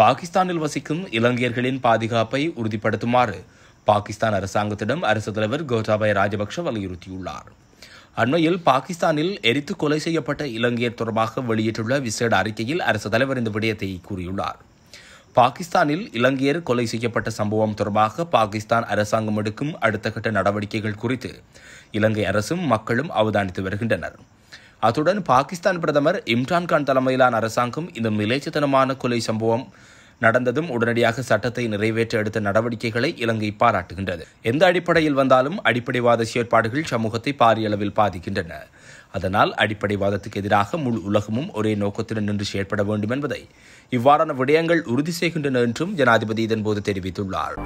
பாகிஸ்தானில் வசிக்கும் இலங்கையர்களின் பாதுகாப்பை உறுதிப்படுத்துமாறு பாகிஸ்தான் அரசாங்கத்திடம் அரசு தலைவர் கோட்டாபாய ராஜபக்ஷ வலியுறுத்தியுள்ளார் அண்மையில் பாகிஸ்தானில் எரித்து கொலை செய்யப்பட்ட இலங்கையர் தொடர்பாக வெளியிட்டுள்ள விசேட அறிக்கையில் அரசு தலைவர் இந்த விடயத்தை கூறியுள்ளார் பாகிஸ்தானில் இலங்கையர் கொலை செய்யப்பட்ட சம்பவம் தொடர்பாக பாகிஸ்தான் அரசாங்கம் எடுக்கும் அடுத்த கட்ட நடவடிக்கைகள் குறித்து இலங்கை அரசும் மக்களும் அவதானித்து வருகின்றனர் அத்துடன் பாகிஸ்தான் பிரதமர் இம்ரான்கான் தலைமையிலான அரசாங்கம் இந்த மிலேச்சத்தனமான கொலை சம்பவம் நடந்ததும் உடனடியாக சட்டத்தை நிறைவேற்ற எடுத்த நடவடிக்கைகளை இலங்கை பாராட்டுகின்றது எந்த அடிப்படையில் வந்தாலும் அடிப்படைவாத செயற்பாடுகள் சமூகத்தை பாரிய அளவில் பாதிக்கின்றன அதனால் அடிப்படைவாதத்துக்கு எதிராக முழு உலகமும் ஒரே நோக்கத்துடன் நின்று செயற்பட வேண்டும் என்பதை இவ்வாறான விடயங்கள் உறுதி செய்கின்றன என்றும் ஜனாதிபதி இதன்போது தெரிவித்துள்ளார்